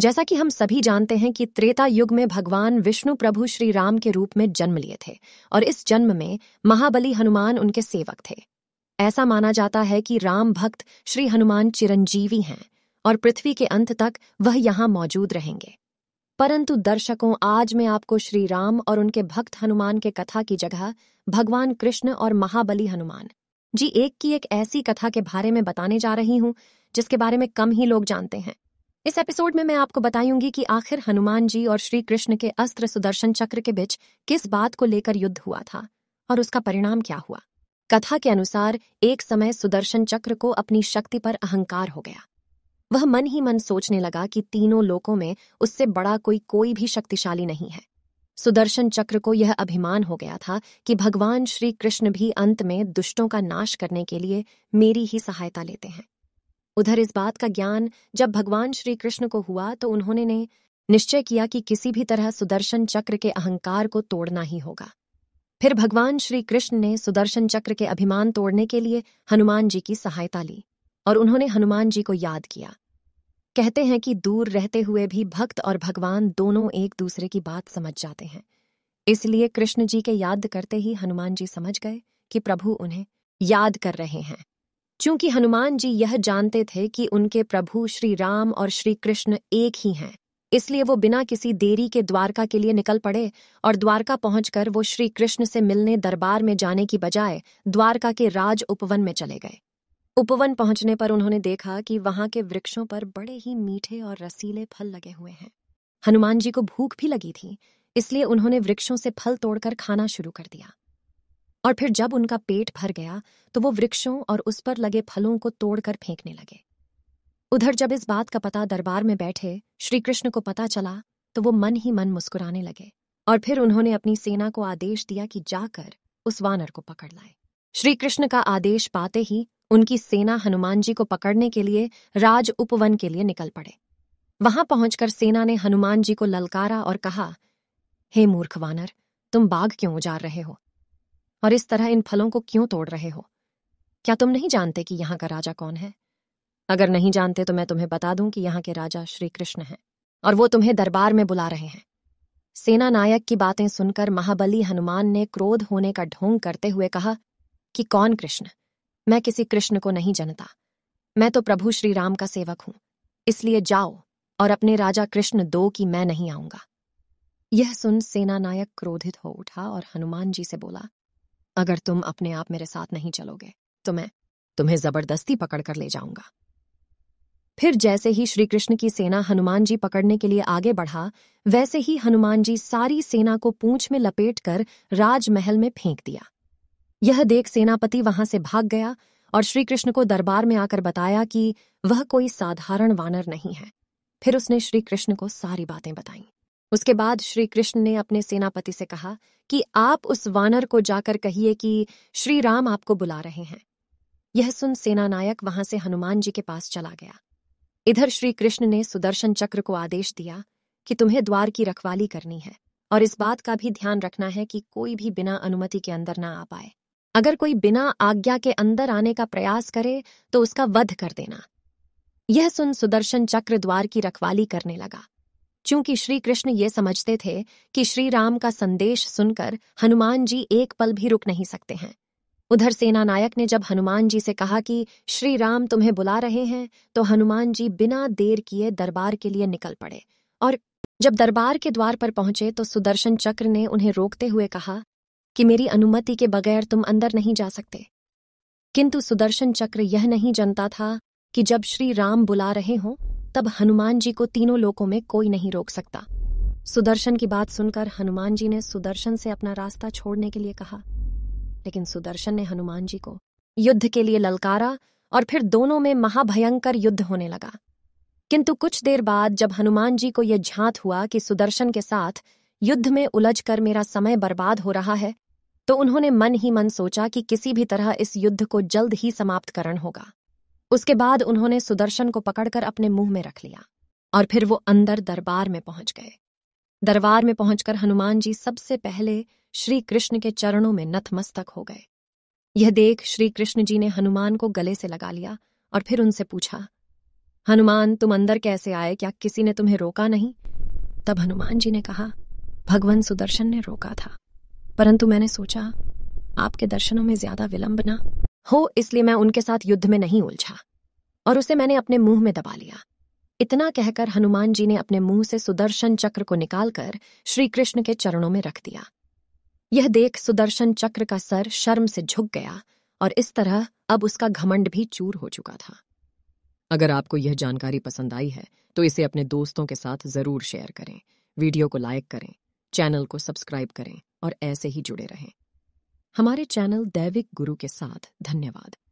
जैसा कि हम सभी जानते हैं कि त्रेता युग में भगवान विष्णु प्रभु श्री राम के रूप में जन्म लिए थे और इस जन्म में महाबली हनुमान उनके सेवक थे ऐसा माना जाता है कि राम भक्त श्री हनुमान चिरंजीवी हैं और पृथ्वी के अंत तक वह यहाँ मौजूद रहेंगे परंतु दर्शकों आज मैं आपको श्री राम और उनके भक्त हनुमान के कथा की जगह भगवान कृष्ण और महाबली हनुमान जी एक की एक ऐसी कथा के बारे में बताने जा रही हूं जिसके बारे में कम ही लोग जानते हैं इस एपिसोड में मैं आपको बताऊंगी कि आखिर हनुमान जी और श्री कृष्ण के अस्त्र सुदर्शन चक्र के बीच किस बात को लेकर युद्ध हुआ था और उसका परिणाम क्या हुआ कथा के अनुसार एक समय सुदर्शन चक्र को अपनी शक्ति पर अहंकार हो गया वह मन ही मन सोचने लगा कि तीनों लोकों में उससे बड़ा कोई कोई भी शक्तिशाली नहीं है सुदर्शन चक्र को यह अभिमान हो गया था कि भगवान श्री कृष्ण भी अंत में दुष्टों का नाश करने के लिए मेरी ही सहायता लेते हैं उधर इस बात का ज्ञान जब भगवान श्री कृष्ण को हुआ तो उन्होंने ने निश्चय किया कि किसी भी तरह सुदर्शन चक्र के अहंकार को तोड़ना ही होगा फिर भगवान श्री कृष्ण ने सुदर्शन चक्र के अभिमान तोड़ने के लिए हनुमान जी की सहायता ली और उन्होंने हनुमान जी को याद किया कहते हैं कि दूर रहते हुए भी भक्त और भगवान दोनों एक दूसरे की बात समझ जाते हैं इसलिए कृष्ण जी के याद करते ही हनुमान जी समझ गए कि प्रभु उन्हें याद कर रहे हैं चूंकि हनुमान जी यह जानते थे कि उनके प्रभु श्री राम और श्री कृष्ण एक ही हैं इसलिए वो बिना किसी देरी के द्वारका के लिए निकल पड़े और द्वारका पहुंचकर वो श्री कृष्ण से मिलने दरबार में जाने की बजाय द्वारका के राज उपवन में चले गए उपवन पहुंचने पर उन्होंने देखा कि वहां के वृक्षों पर बड़े ही मीठे और रसीले फल लगे हुए हैं हनुमान जी को भूख भी लगी थी इसलिए उन्होंने वृक्षों से फल तोड़कर खाना शुरू कर दिया और फिर जब उनका पेट भर गया तो वो वृक्षों और उस पर लगे फलों को तोड़कर फेंकने लगे उधर जब इस बात का पता दरबार में बैठे श्रीकृष्ण को पता चला तो वो मन ही मन मुस्कुराने लगे और फिर उन्होंने अपनी सेना को आदेश दिया कि जाकर उस वानर को पकड़ लाए श्री कृष्ण का आदेश पाते ही उनकी सेना हनुमान जी को पकड़ने के लिए राज उपवन के लिए निकल पड़े वहां पहुंचकर सेना ने हनुमान जी को ललकारा और कहा हे मूर्ख वानर तुम बाघ क्यों उजार रहे हो और इस तरह इन फलों को क्यों तोड़ रहे हो क्या तुम नहीं जानते कि यहाँ का राजा कौन है अगर नहीं जानते तो मैं तुम्हें बता दूं कि यहाँ के राजा श्री कृष्ण हैं और वो तुम्हें दरबार में बुला रहे हैं सेना नायक की बातें सुनकर महाबली हनुमान ने क्रोध होने का ढोंग करते हुए कहा कि कौन कृष्ण मैं किसी कृष्ण को नहीं जानता मैं तो प्रभु श्री राम का सेवक हूं इसलिए जाओ और अपने राजा कृष्ण दो कि मैं नहीं आऊंगा यह सुन सेना नायक क्रोधित हो उठा और हनुमान जी से बोला अगर तुम अपने आप मेरे साथ नहीं चलोगे तो मैं तुम्हें जबरदस्ती पकड़ कर ले जाऊंगा फिर जैसे ही श्री कृष्ण की सेना हनुमान जी पकड़ने के लिए आगे बढ़ा वैसे ही हनुमान जी सारी सेना को पूंछ में लपेट कर राजमहल में फेंक दिया यह देख सेनापति वहां से भाग गया और श्री कृष्ण को दरबार में आकर बताया कि वह कोई साधारण वानर नहीं है फिर उसने श्री कृष्ण को सारी बातें बताई उसके बाद श्री कृष्ण ने अपने सेनापति से कहा कि आप उस वानर को जाकर कहिए कि श्री राम आपको बुला रहे हैं यह सुन सेना नायक वहां से हनुमान जी के पास चला गया इधर श्री कृष्ण ने सुदर्शन चक्र को आदेश दिया कि तुम्हें द्वार की रखवाली करनी है और इस बात का भी ध्यान रखना है कि कोई भी बिना अनुमति के अंदर ना आ पाए अगर कोई बिना आज्ञा के अंदर आने का प्रयास करे तो उसका वध कर देना यह सुन सुदर्शन चक्र द्वार की रखवाली करने लगा चूंकि श्री कृष्ण ये समझते थे कि श्री राम का संदेश सुनकर हनुमान जी एक पल भी रुक नहीं सकते हैं उधर सेना नायक ने जब हनुमान जी से कहा कि श्री राम तुम्हें बुला रहे हैं तो हनुमान जी बिना देर किए दरबार के लिए निकल पड़े और जब दरबार के द्वार पर पहुंचे तो सुदर्शन चक्र ने उन्हें रोकते हुए कहा कि मेरी अनुमति के बगैर तुम अंदर नहीं जा सकते किंतु सुदर्शन चक्र यह नहीं जनता था कि जब श्री राम बुला रहे हों तब हनुमान जी को तीनों लोकों में कोई नहीं रोक सकता सुदर्शन की बात सुनकर हनुमान जी ने सुदर्शन से अपना रास्ता छोड़ने के लिए कहा लेकिन सुदर्शन ने हनुमान जी को युद्ध के लिए ललकारा और फिर दोनों में महाभयंकर युद्ध होने लगा किंतु कुछ देर बाद जब हनुमान जी को यह झांत हुआ कि सुदर्शन के साथ युद्ध में उलझकर मेरा समय बर्बाद हो रहा है तो उन्होंने मन ही मन सोचा कि किसी भी तरह इस युद्ध को जल्द ही समाप्त करण होगा उसके बाद उन्होंने सुदर्शन को पकड़कर अपने मुंह में रख लिया और फिर वो अंदर दरबार में पहुंच गए दरबार में पहुंचकर हनुमान जी सबसे पहले श्री कृष्ण के चरणों में नतमस्तक हो गए यह देख श्री कृष्ण जी ने हनुमान को गले से लगा लिया और फिर उनसे पूछा हनुमान तुम अंदर कैसे आए क्या किसी ने तुम्हें रोका नहीं तब हनुमान जी ने कहा भगवान सुदर्शन ने रोका था परंतु मैंने सोचा आपके दर्शनों में ज्यादा विलंब ना हो इसलिए मैं उनके साथ युद्ध में नहीं उलझा और उसे मैंने अपने मुंह में दबा लिया इतना कहकर हनुमान जी ने अपने मुंह से सुदर्शन चक्र को निकालकर श्रीकृष्ण के चरणों में रख दिया यह देख सुदर्शन चक्र का सर शर्म से झुक गया और इस तरह अब उसका घमंड भी चूर हो चुका था अगर आपको यह जानकारी पसंद आई है तो इसे अपने दोस्तों के साथ जरूर शेयर करें वीडियो को लाइक करें चैनल को सब्सक्राइब करें और ऐसे ही जुड़े रहें हमारे चैनल दैविक गुरु के साथ धन्यवाद